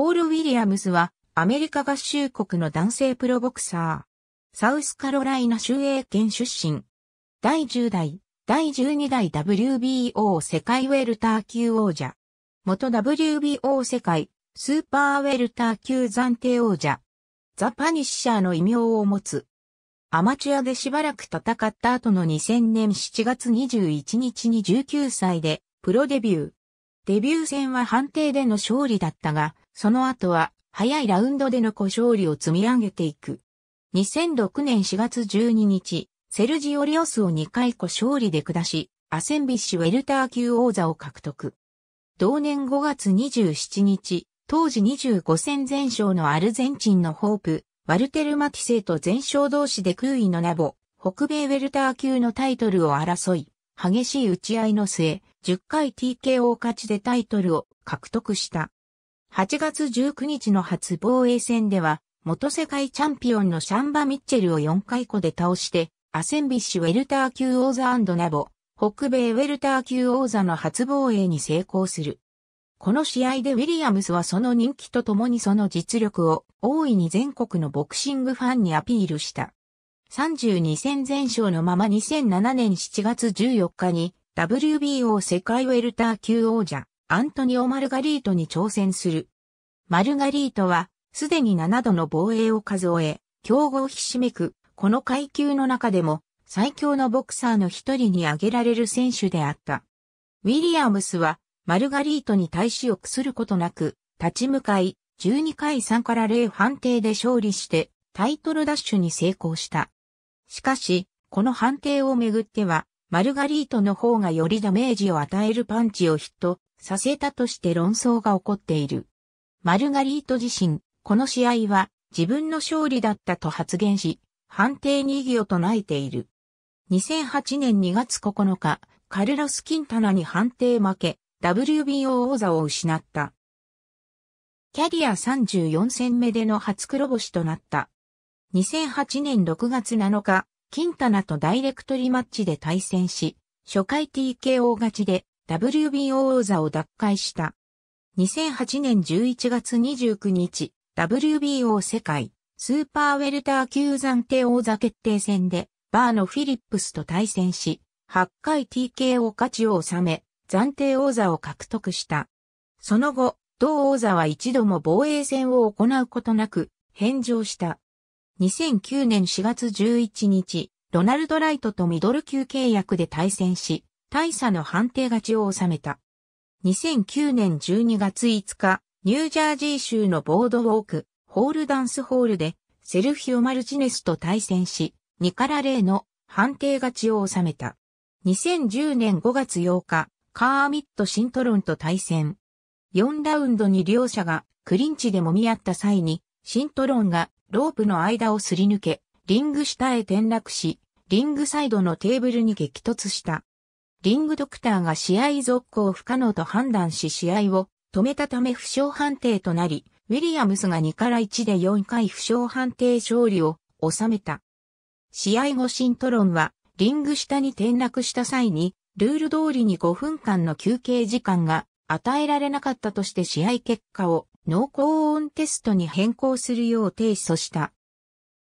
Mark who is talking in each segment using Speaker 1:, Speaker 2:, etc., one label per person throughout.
Speaker 1: ポール・ウィリアムズは、アメリカ合衆国の男性プロボクサー。サウスカロライナ州営県出身。第10代、第12代 WBO 世界ウェルター級王者。元 WBO 世界、スーパーウェルター級暫定王者。ザ・パニッシャーの異名を持つ。アマチュアでしばらく戦った後の2000年7月21日に19歳でプロデビュー。デビュー戦は判定での勝利だったが、その後は、早いラウンドでの小勝利を積み上げていく。2006年4月12日、セルジオリオスを2回小勝利で下し、アセンビッシュウェルター級王座を獲得。同年5月27日、当時25戦全勝のアルゼンチンのホープ、ワルテル・マティセと全勝同士で空位のナボ、北米ウェルター級のタイトルを争い、激しい打ち合いの末、10回 TKO 勝ちでタイトルを獲得した。8月19日の初防衛戦では、元世界チャンピオンのシャンバ・ミッチェルを4回個で倒して、アセンビッシュウェルター級王座ナボ、北米ウェルター級王座の初防衛に成功する。この試合でウィリアムスはその人気とともにその実力を大いに全国のボクシングファンにアピールした。32戦全勝のまま2007年7月14日に WBO 世界ウェルター級王者アントニオ・マルガリートに挑戦する。マルガリートは、すでに7度の防衛を数え、強豪ひしめく、この階級の中でも、最強のボクサーの一人に挙げられる選手であった。ウィリアムスは、マルガリートに対し臆することなく、立ち向かい、12回3から0判定で勝利して、タイトルダッシュに成功した。しかし、この判定をめぐっては、マルガリートの方がよりダメージを与えるパンチをヒットさせたとして論争が起こっている。マルガリート自身、この試合は自分の勝利だったと発言し、判定に異議を唱えている。2008年2月9日、カルロス・キンタナに判定負け、WBO 王座を失った。キャリア34戦目での初黒星となった。2008年6月7日、キンタナとダイレクトリマッチで対戦し、初回 TKO 勝ちで WBO 王座を奪回した。2008年11月29日、WBO 世界スーパーウェルター級暫定王座決定戦で、バーのフィリップスと対戦し、8回 TKO 勝ちを収め、暫定王座を獲得した。その後、同王座は一度も防衛戦を行うことなく、返上した。2009年4月11日、ロナルド・ライトとミドル級契約で対戦し、大差の判定勝ちを収めた。2009年12月5日、ニュージャージー州のボードウォーク、ホールダンスホールで、セルフヒオ・マルチネスと対戦し、2から0の判定勝ちを収めた。2010年5月8日、カーミット・シントロンと対戦。4ラウンドに両者がクリンチで揉み合った際にシントロンがロープの間をすり抜け、リング下へ転落し、リングサイドのテーブルに激突した。リングドクターが試合続行不可能と判断し試合を止めたため負傷判定となり、ウィリアムスが2から1で4回負傷判定勝利を収めた。試合後シントロンはリング下に転落した際に、ルール通りに5分間の休憩時間が与えられなかったとして試合結果を濃厚音テストに変更するよう提訴した。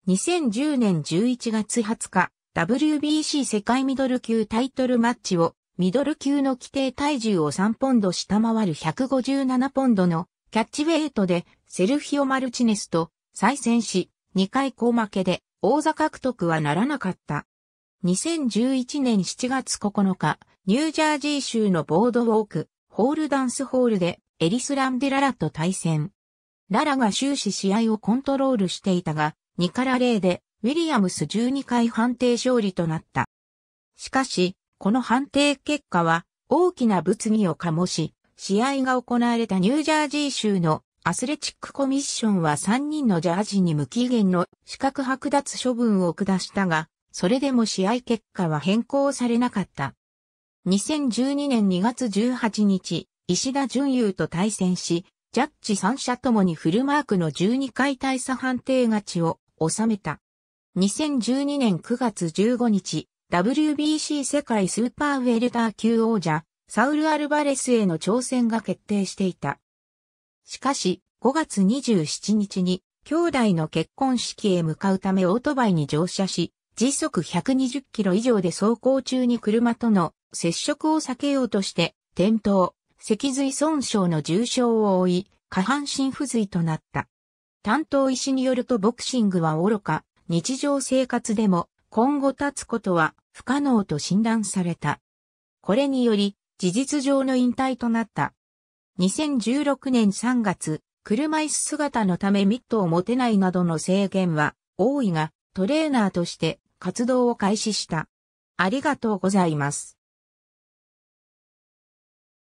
Speaker 1: 2010年11月20日、WBC 世界ミドル級タイトルマッチを、ミドル級の規定体重を3ポンド下回る157ポンドのキャッチウェイトでセルフィオ・マルチネスと再戦し、2回小負けで王座獲得はならなかった。2011年7月9日、ニュージャージー州のボードウォーク、ホールダンスホールでエリスランデララと対戦。ララが終始試合をコントロールしていたが、2から0で、ウィリアムス12回判定勝利となった。しかし、この判定結果は、大きな物議を醸し、試合が行われたニュージャージー州のアスレチックコミッションは3人のジャージに無期限の資格剥奪処分を下したが、それでも試合結果は変更されなかった。2012年2月18日、石田純優と対戦し、ジャッジ3者ともにフルマークの12回大差判定勝ちを収めた。2012年9月15日、WBC 世界スーパーウェルター級王者、サウル・アルバレスへの挑戦が決定していた。しかし、5月27日に、兄弟の結婚式へ向かうためオートバイに乗車し、時速120キロ以上で走行中に車との接触を避けようとして、転倒、脊髄損傷の重傷を負い、下半身不随となった。担当医師によるとボクシングは愚か、日常生活でも今後立つことは不可能と診断された。これにより、事実上の引退となった。2016年3月、車椅子姿のためミットを持てないなどの制限は、多いが、トレーナーとして活動を開始した。ありがとうございます。